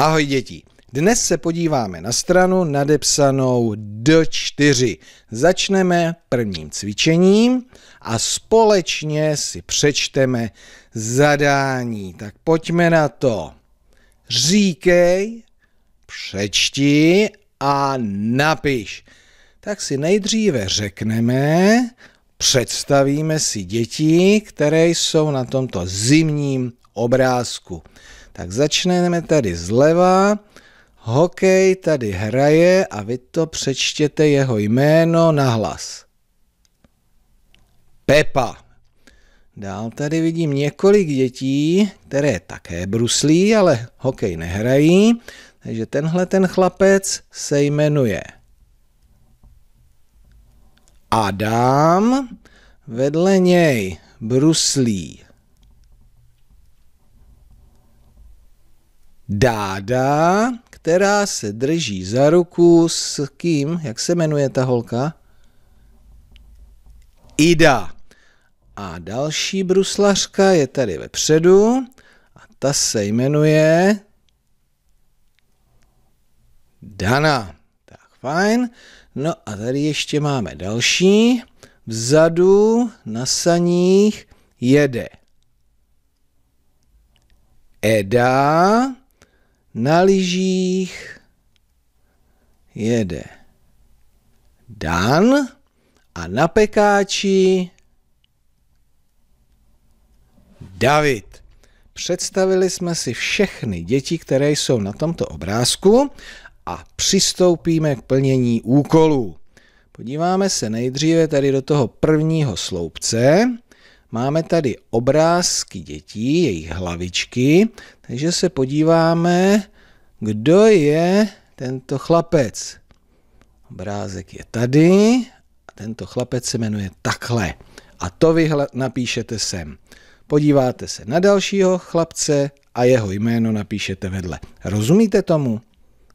Ahoj děti! Dnes se podíváme na stranu nadepsanou D4. Začneme prvním cvičením a společně si přečteme zadání. Tak pojďme na to. Říkej, přečti a napiš. Tak si nejdříve řekneme, představíme si děti, které jsou na tomto zimním obrázku. Tak začneme tady zleva. Hokej tady hraje a vy to přečtěte jeho jméno na hlas. Pepa. Dál tady vidím několik dětí, které také bruslí, ale hokej nehrají. Takže tenhle ten chlapec se jmenuje Adam. Vedle něj bruslí Dáda, která se drží za ruku s kým? Jak se jmenuje ta holka? Ida. A další bruslařka je tady vepředu a ta se jmenuje Dana. Tak fajn. No a tady ještě máme další. Vzadu na saních jede Eda na lyžích jede Dan a na pekáči David. Představili jsme si všechny děti, které jsou na tomto obrázku a přistoupíme k plnění úkolů. Podíváme se nejdříve tady do toho prvního sloupce. Máme tady obrázky dětí, jejich hlavičky, takže se podíváme, kdo je tento chlapec. Obrázek je tady a tento chlapec se jmenuje takhle. A to vy napíšete sem. Podíváte se na dalšího chlapce a jeho jméno napíšete vedle. Rozumíte tomu?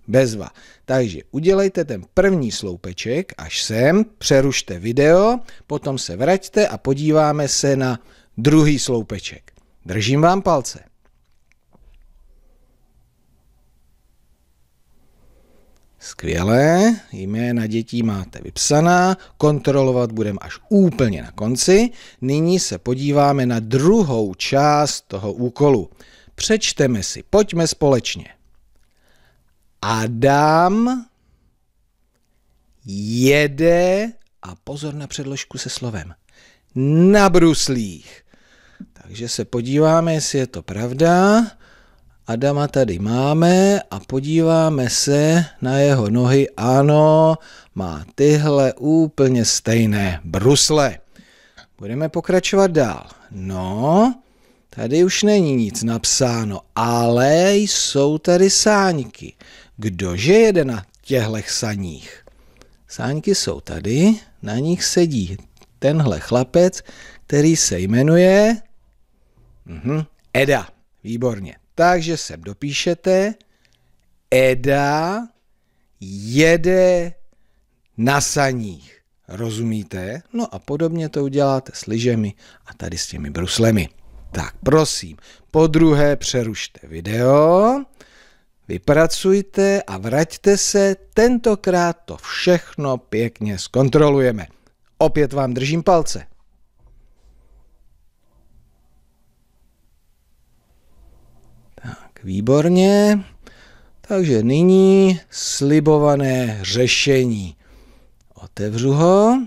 bezva. Takže udělejte ten první sloupeček až sem, přerušte video, potom se vraťte a podíváme se na druhý sloupeček. Držím vám palce. Skvělé, jména dětí máte vypsaná, kontrolovat budeme až úplně na konci. Nyní se podíváme na druhou část toho úkolu. Přečteme si, pojďme společně. Adam jede, a pozor na předložku se slovem, na bruslích. Takže se podíváme, jestli je to pravda. Adama tady máme a podíváme se na jeho nohy. Ano, má tyhle úplně stejné brusle. Budeme pokračovat dál. No, Tady už není nic napsáno, ale jsou tady sáňky. Kdože jede na těchto saních? Sáňky jsou tady, na nich sedí tenhle chlapec, který se jmenuje mhm, Eda. Výborně. Takže sem dopíšete. Eda jede na saních. Rozumíte? No a podobně to uděláte s lyžemi a tady s těmi bruslemi. Tak prosím, po druhé přerušte video, vypracujte a vraťte se, tentokrát to všechno pěkně zkontrolujeme. Opět vám držím palce. Tak, výborně. Takže nyní slibované řešení. Otevřu ho.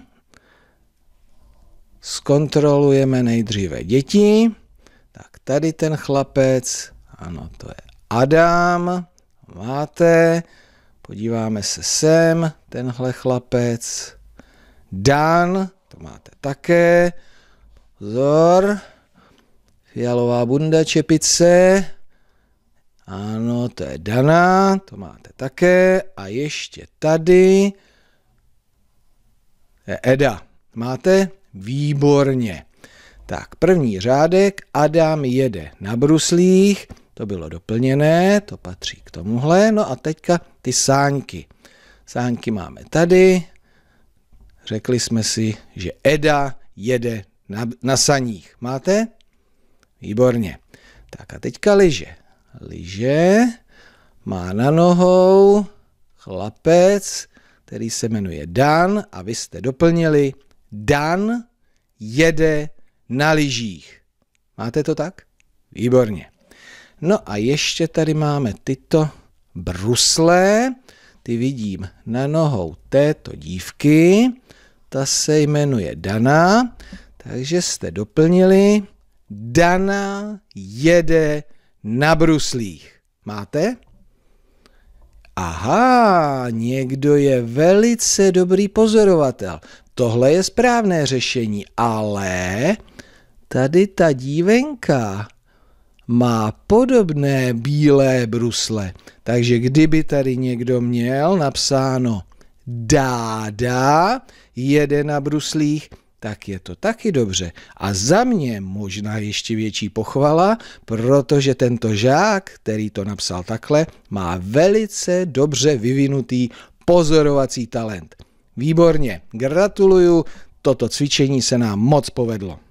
Zkontrolujeme nejdříve děti tady ten chlapec, ano, to je Adam, máte, podíváme se sem, tenhle chlapec, Dan, to máte také, pozor, fialová bunda, čepice, ano, to je Dana, to máte také. A ještě tady je Eda. Máte? Výborně. Tak, první řádek, Adam jede na bruslích, to bylo doplněné, to patří k tomuhle. No a teďka ty sánky. Sánky máme tady. Řekli jsme si, že Eda jede na, na saních. Máte? Výborně. Tak a teďka liže. Liže má na nohou chlapec, který se jmenuje Dan a vy jste doplnili Dan jede na lyžích. Máte to tak? Výborně. No a ještě tady máme tyto bruslé. Ty vidím na nohou této dívky. Ta se jmenuje Dana. Takže jste doplnili. Dana jede na bruslích. Máte? aha, někdo je velice dobrý pozorovatel. Tohle je správné řešení, ale tady ta dívenka má podobné bílé brusle. Takže kdyby tady někdo měl napsáno dáda, jede na bruslích, tak je to taky dobře. A za mě možná ještě větší pochvala, protože tento žák, který to napsal takhle, má velice dobře vyvinutý pozorovací talent. Výborně, gratuluju, toto cvičení se nám moc povedlo.